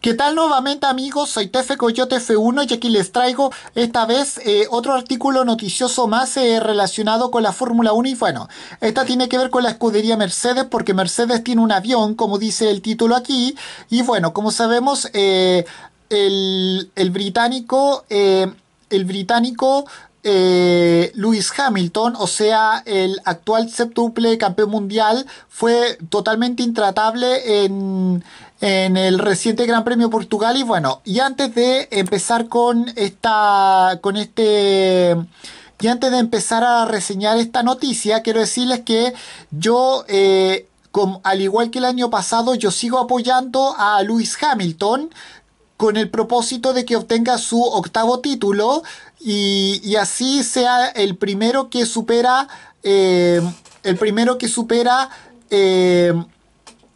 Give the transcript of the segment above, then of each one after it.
¿Qué tal nuevamente amigos? Soy Tefe Coyote F1 y aquí les traigo esta vez eh, otro artículo noticioso más eh, relacionado con la Fórmula 1 y bueno, esta tiene que ver con la escudería Mercedes porque Mercedes tiene un avión como dice el título aquí y bueno, como sabemos eh, el, británico el británico eh, Lewis Hamilton, o sea, el actual septuple campeón mundial, fue totalmente intratable en, el reciente Gran Premio Portugal. Y bueno, y antes de empezar con esta. con este. Y antes de empezar a reseñar esta noticia, quiero decirles que yo, eh, al igual que el año pasado, yo sigo apoyando a Lewis Hamilton con el propósito de que obtenga su octavo título y, así sea el primero que supera, eh, el primero que supera eh,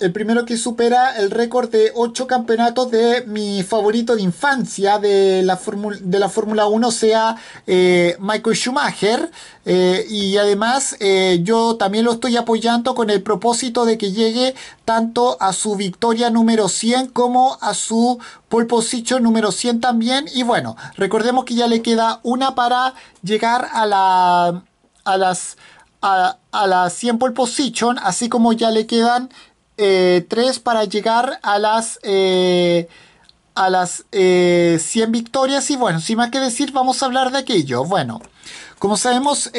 el primero que supera el récord de 8 campeonatos de mi favorito de infancia de la, Fórmula, de la 1, sea eh, Michael Schumacher. Eh, y además eh, yo también lo estoy apoyando con el propósito de que llegue tanto a su victoria número 100 como a su pole position número 100 también. Y bueno, recordemos que ya le queda una para llegar a, la, a las... A, a la 100 pole position, así como ya le quedan 3 eh, para llegar a las, eh, a las 100 eh, victorias. Y bueno, sin más que decir, vamos a hablar de aquello. Bueno, como sabemos,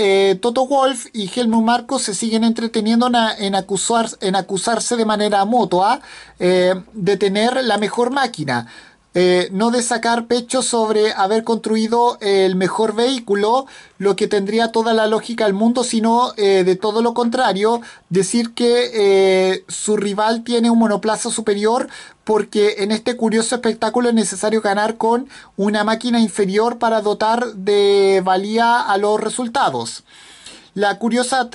Toto Wolf y Helmut Marco se siguen entreteniendo en, en, en acusarse de manera mutua de tener la mejor máquina. Eh, no de sacar pecho sobre haber construido el mejor vehículo, lo que tendría toda la lógica del mundo, sino eh, de todo lo contrario, decir que eh, su rival tiene un monoplaza superior porque en este curioso espectáculo es necesario ganar con una máquina inferior para dotar de valía a los resultados. La curiosa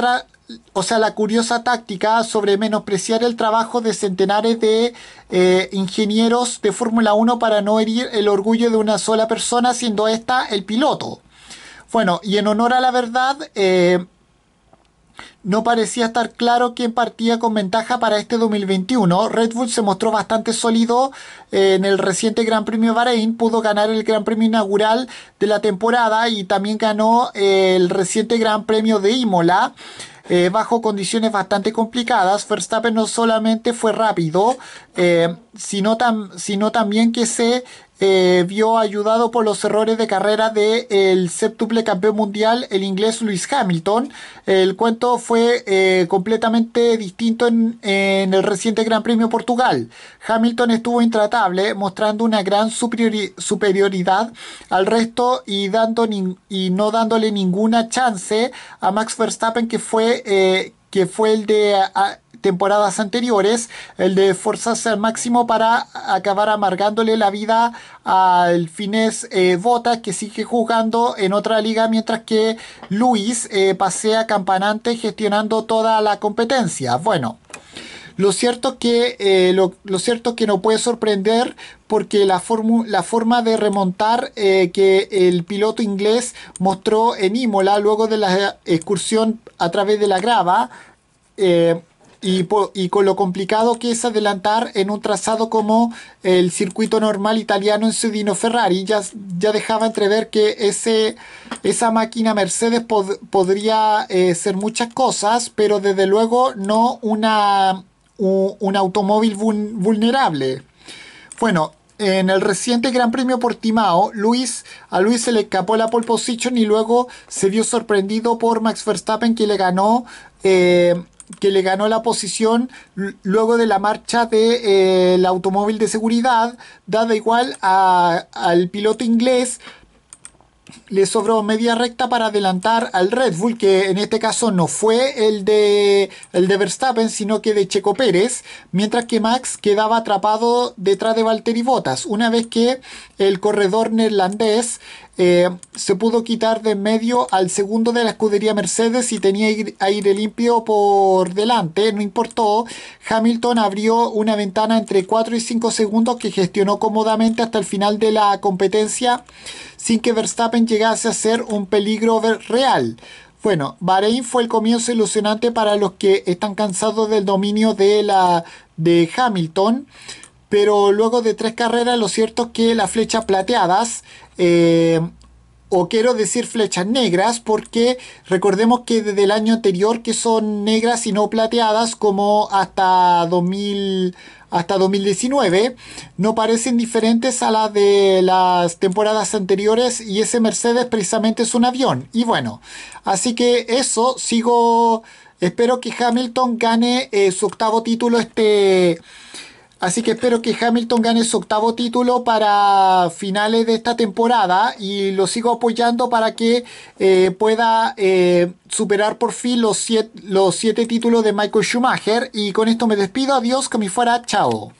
o sea, la curiosa táctica sobre menospreciar el trabajo de centenares de eh, ingenieros de Fórmula 1 para no herir el orgullo de una sola persona, siendo esta el piloto. Bueno, y en honor a la verdad, eh, no parecía estar claro quién partía con ventaja para este 2021. Red Bull se mostró bastante sólido eh, en el reciente Gran Premio Bahrein, pudo ganar el Gran Premio inaugural de la temporada y también ganó el reciente Gran Premio de Imola. Eh, bajo condiciones bastante complicadas. Verstappen no solamente fue rápido, eh, sino, sino también que se eh, vio ayudado por los errores de carrera del el séptuple campeón mundial, el inglés Lewis Hamilton. El cuento fue eh, completamente distinto en, el reciente Gran Premio Portugal. Hamilton estuvo intratable, mostrando una gran superioridad al resto y, dando y no dándole ninguna chance a Max Verstappen, que fue, eh, que fue el de temporadas anteriores, el de forzarse al máximo para acabar amargándole la vida al finés eh, botas que sigue jugando en otra liga mientras que Luis eh, pasea campanante gestionando toda la competencia. Bueno. Lo cierto, que, eh, lo, lo cierto que no puede sorprender porque la, la forma de remontar que el piloto inglés mostró en Imola luego de la excursión a través de la grava eh, y, con lo complicado que es adelantar en un trazado como el circuito normal italiano en su Dino Ferrari. Ya, ya dejaba entrever que ese, esa máquina Mercedes podría eh, ser muchas cosas, pero desde luego no una, un, automóvil vulnerable. Bueno, en el reciente Gran Premio Portimao, Luis, a Luis se le escapó la pole position y luego se vio sorprendido por Max Verstappen que le ganó eh, que le ganó la posición luego de la marcha del de, eh, el automóvil de seguridad, dada igual al piloto inglés. Le sobró media recta para adelantar al Red Bull, que en este caso no fue el de, el de Verstappen, sino que de Checo Pérez, mientras que Max quedaba atrapado detrás de Valtteri Bottas, una vez que el corredor neerlandés eh, se pudo quitar de en medio al segundo de la escudería Mercedes y tenía aire limpio por delante, no importó. Hamilton abrió una ventana entre 4 y 5 segundos que gestionó cómodamente hasta el final de la competencia sin que Verstappen llegase a ser un peligro real. Bueno, Bahrein fue el comienzo ilusionante para los que están cansados del dominio de, la, de Hamilton pero luego de tres carreras lo cierto es que las flechas plateadas, eh, o quiero decir flechas negras, porque recordemos que desde el año anterior que son negras y no plateadas como hasta 2000 hasta 2019 no parecen diferentes a las de las temporadas anteriores y ese Mercedes precisamente es un avión. Y bueno, así que eso, sigo, espero que Hamilton gane eh, su octavo título este, Así que espero que Hamilton gane su octavo título para finales de esta temporada y lo sigo apoyando para que eh, pueda eh, superar por fin los siete, los siete títulos de Michael Schumacher. Y con esto me despido. Adiós, que me fuera. Chao.